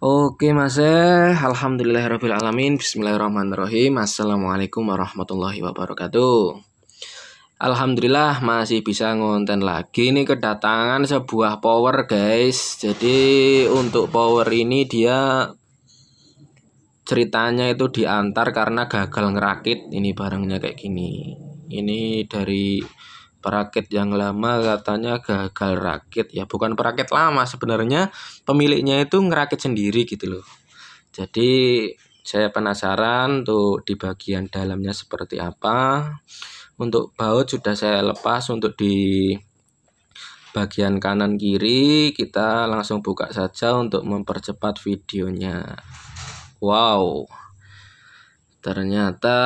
Oke Mas Eh, Alhamdulillahirabbil alamin. Bismillahirrahmanirrahim. Assalamualaikum warahmatullahi wabarakatuh. Alhamdulillah masih bisa ngonten lagi nih kedatangan sebuah power guys. Jadi untuk power ini dia ceritanya itu diantar karena gagal ngerakit ini barangnya kayak gini. Ini dari perakit yang lama katanya gagal rakit ya bukan perakit lama sebenarnya pemiliknya itu ngerakit sendiri gitu loh jadi saya penasaran tuh di bagian dalamnya seperti apa untuk baut sudah saya lepas untuk di bagian kanan kiri kita langsung buka saja untuk mempercepat videonya wow ternyata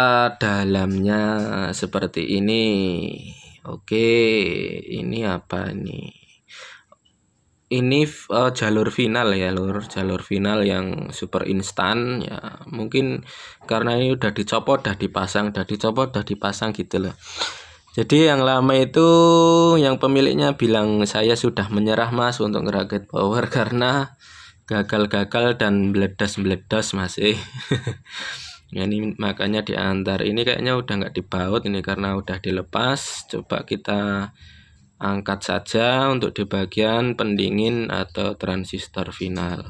dalamnya seperti ini Oke, ini apa nih? Ini uh, jalur final ya, lur. Jalur final yang super instan ya. Mungkin karena ini udah dicopot, udah dipasang, udah dicopot, udah dipasang gitu loh. Jadi yang lama itu yang pemiliknya bilang saya sudah menyerah Mas untuk ngeraget power karena gagal-gagal dan meledas-meledas masih. Eh, Nah, ini makanya diantar. Ini kayaknya udah nggak dibaut ini karena udah dilepas. Coba kita angkat saja untuk di bagian pendingin atau transistor final.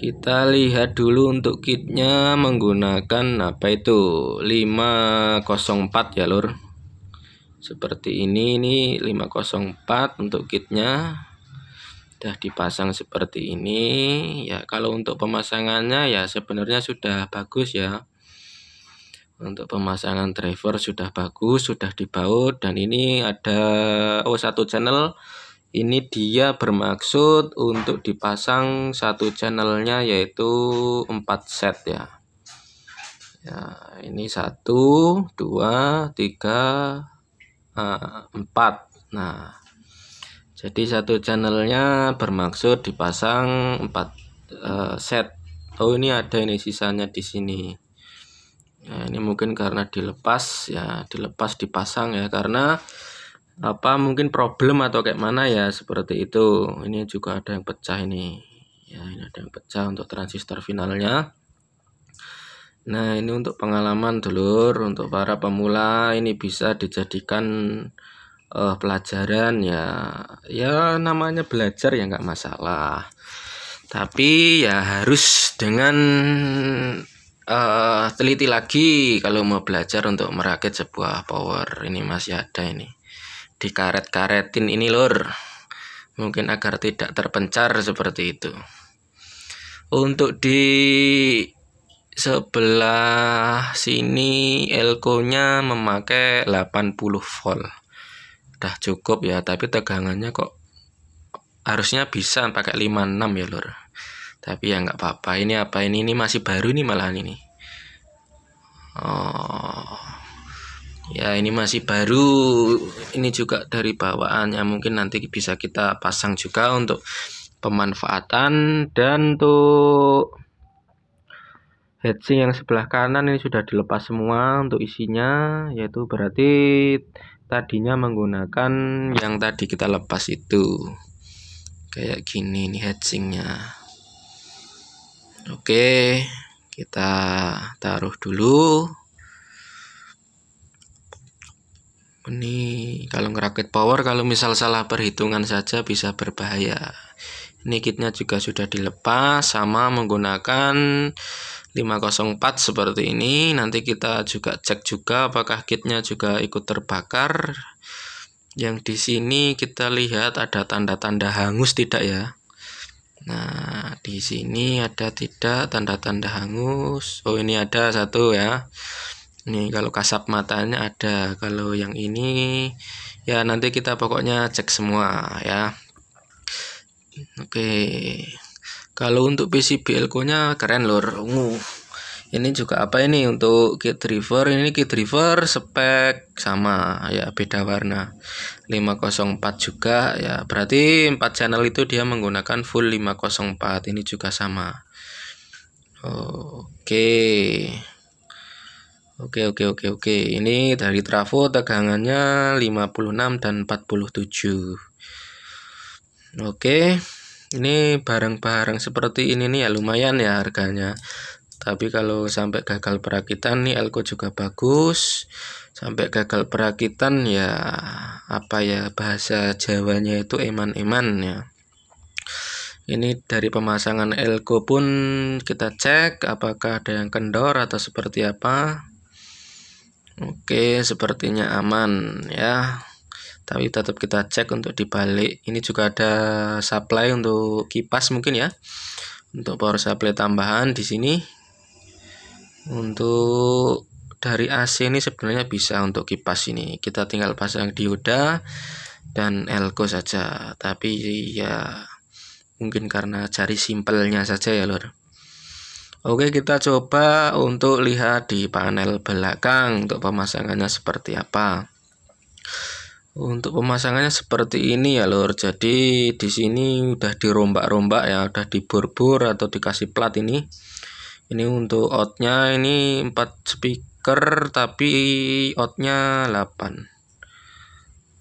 Kita lihat dulu untuk kitnya menggunakan apa itu 504 ya lur. Seperti ini ini 504 untuk kitnya sudah dipasang seperti ini ya kalau untuk pemasangannya ya sebenarnya sudah bagus ya untuk pemasangan driver sudah bagus sudah dibaut dan ini ada oh satu channel ini dia bermaksud untuk dipasang satu channelnya yaitu 4 set ya ya ini satu dua tiga eh, empat nah jadi satu channelnya bermaksud dipasang 4 uh, eh, set oh ini ada ini sisanya di sini nah, ini mungkin karena dilepas ya dilepas dipasang ya karena apa mungkin problem atau kayak mana ya seperti itu ini juga ada yang pecah ini ya ini ada yang pecah untuk transistor finalnya nah ini untuk pengalaman dulur untuk para pemula ini bisa dijadikan uh, pelajaran ya ya namanya belajar ya nggak masalah tapi ya harus dengan uh, teliti lagi kalau mau belajar untuk merakit sebuah power ini masih ya ada ini dikaret-karetin ini lor mungkin agar tidak terpencar seperti itu untuk di sebelah sini elko nya memakai 80 volt udah cukup ya tapi tegangannya kok harusnya bisa pakai 56 ya lor tapi ya nggak apa-apa ini apa ini ini masih baru nih malahan ini oh ya ini masih baru ini juga dari bawaannya mungkin nanti bisa kita pasang juga untuk pemanfaatan dan tuh headset yang sebelah kanan ini sudah dilepas semua untuk isinya yaitu berarti tadinya menggunakan yang tadi kita lepas itu kayak gini nih hatchingnya oke kita taruh dulu ini kalau ngerakit power kalau misal salah perhitungan saja bisa berbahaya ini kitnya juga sudah dilepas sama menggunakan 504 seperti ini nanti kita juga cek juga apakah kitnya juga ikut terbakar yang di sini kita lihat ada tanda-tanda hangus tidak ya nah di sini ada tidak tanda-tanda hangus oh ini ada satu ya ini kalau kasap matanya ada kalau yang ini ya nanti kita pokoknya cek semua ya oke okay. Kalau untuk PCB elko nya keren lor, ungu. Ini juga apa ini untuk kit driver? Ini kit driver spek sama ya beda warna. 504 juga ya. Berarti 4 channel itu dia menggunakan full 504. Ini juga sama. Oke. Oke oke oke oke. Ini dari trafo tegangannya 56 dan 47. Oke ini barang-barang seperti ini nih ya lumayan ya harganya tapi kalau sampai gagal perakitan nih elko juga bagus sampai gagal perakitan ya apa ya bahasa jawanya itu eman-eman ya ini dari pemasangan elko pun kita cek apakah ada yang kendor atau seperti apa oke sepertinya aman ya tapi tetap kita cek untuk dibalik ini juga ada supply untuk kipas mungkin ya untuk power supply tambahan di sini untuk dari AC ini sebenarnya bisa untuk kipas ini kita tinggal pasang dioda dan elko saja tapi ya mungkin karena cari simpelnya saja ya lor Oke kita coba untuk lihat di panel belakang untuk pemasangannya seperti apa untuk pemasangannya seperti ini ya lur. Jadi di sini udah dirombak-rombak ya, udah dibur bur atau dikasih plat ini. Ini untuk outnya ini 4 speaker tapi outnya 8.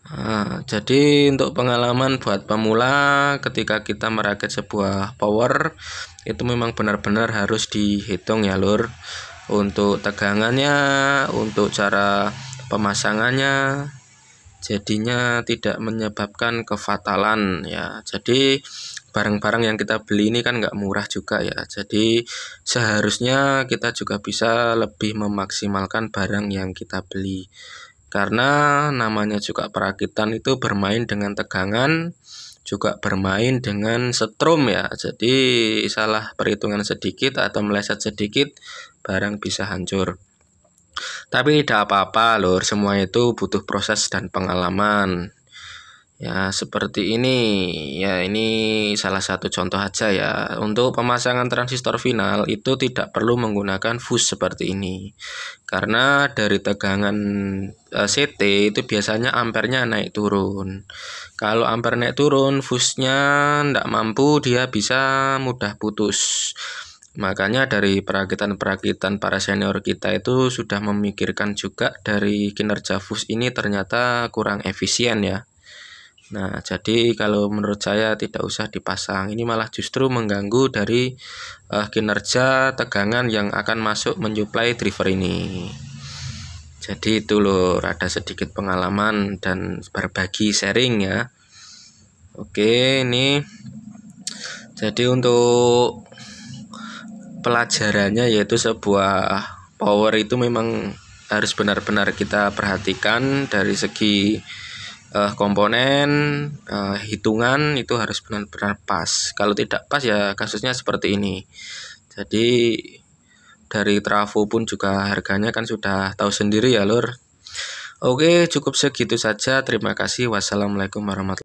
Nah, jadi untuk pengalaman buat pemula ketika kita merakit sebuah power itu memang benar-benar harus dihitung ya lur. Untuk tegangannya, untuk cara pemasangannya, jadinya tidak menyebabkan kefatalan ya jadi barang-barang yang kita beli ini kan nggak murah juga ya jadi seharusnya kita juga bisa lebih memaksimalkan barang yang kita beli karena namanya juga perakitan itu bermain dengan tegangan juga bermain dengan setrum ya jadi salah perhitungan sedikit atau meleset sedikit barang bisa hancur tapi tidak apa-apa lor, semua itu butuh proses dan pengalaman. Ya, seperti ini. Ya, ini salah satu contoh aja ya. Untuk pemasangan transistor final itu tidak perlu menggunakan fuse seperti ini. Karena dari tegangan e, eh, CT itu biasanya ampernya naik turun. Kalau amper naik turun, fuse tidak mampu, dia bisa mudah putus. Makanya dari perakitan-perakitan para senior kita itu sudah memikirkan juga dari kinerja FUS ini ternyata kurang efisien ya. Nah, jadi kalau menurut saya tidak usah dipasang. Ini malah justru mengganggu dari uh, kinerja tegangan yang akan masuk menyuplai driver ini. Jadi itu loh, ada sedikit pengalaman dan berbagi sharing ya. Oke, ini jadi untuk pelajarannya yaitu sebuah power itu memang harus benar-benar kita perhatikan dari segi uh, komponen uh, hitungan itu harus benar-benar pas kalau tidak pas ya kasusnya seperti ini jadi dari trafo pun juga harganya kan sudah tahu sendiri ya lur oke cukup segitu saja terima kasih wassalamualaikum warahmatullahi